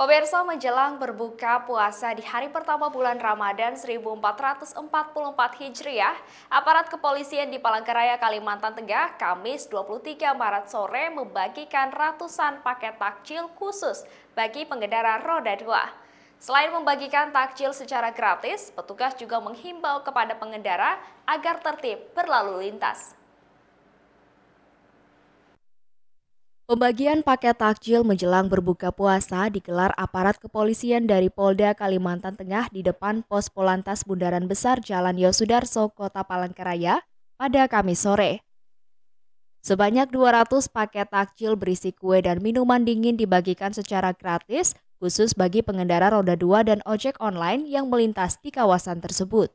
Pemirsa menjelang berbuka puasa di hari pertama bulan Ramadan 1444 Hijriah, aparat kepolisian di Palangkaraya, Kalimantan Tengah, Kamis 23 Maret sore membagikan ratusan paket takjil khusus bagi pengendara roda dua. Selain membagikan takjil secara gratis, petugas juga menghimbau kepada pengendara agar tertib berlalu lintas. Pembagian paket takjil menjelang berbuka puasa digelar aparat kepolisian dari Polda Kalimantan Tengah di depan pos Polantas Bundaran Besar Jalan Yosudarso, Kota Palangkaraya pada Kamis sore. Sebanyak 200 paket takjil berisi kue dan minuman dingin dibagikan secara gratis khusus bagi pengendara roda 2 dan ojek online yang melintas di kawasan tersebut.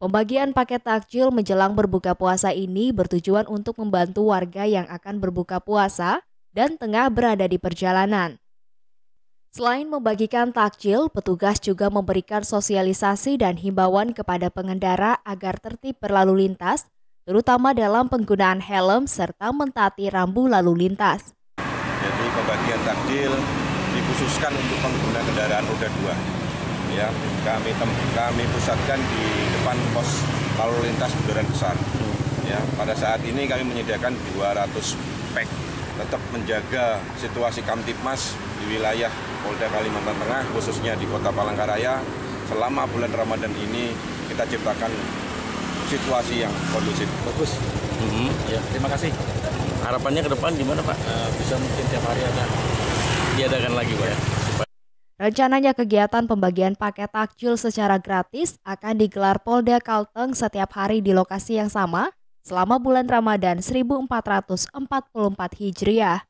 Pembagian paket takjil menjelang berbuka puasa ini bertujuan untuk membantu warga yang akan berbuka puasa dan tengah berada di perjalanan. Selain membagikan takjil, petugas juga memberikan sosialisasi dan himbauan kepada pengendara agar tertib berlalu lintas, terutama dalam penggunaan helm serta mentati rambu lalu lintas. Jadi pembagian takjil dikhususkan untuk pengguna kendaraan roda 2 ya kami tem kami pusatkan di depan pos lalu lintas Bundaran Besar. Ya, pada saat ini kami menyediakan 200 pack tetap menjaga situasi Kamtipmas di wilayah Polda Kalimantan Tengah khususnya di Kota Palangkaraya selama bulan Ramadan ini kita ciptakan situasi yang kondusif. Bagus. Mm -hmm. ya, terima kasih. Harapannya ke depan gimana Pak? Uh, bisa mungkin tiap hari ada diadakan lagi Pak ya. Rencananya kegiatan pembagian paket takjil secara gratis akan digelar Polda Kalteng setiap hari di lokasi yang sama selama bulan Ramadan 1444 Hijriah.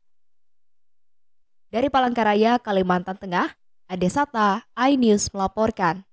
Dari Palangkaraya, Kalimantan Tengah, Ade Sata, iNews melaporkan.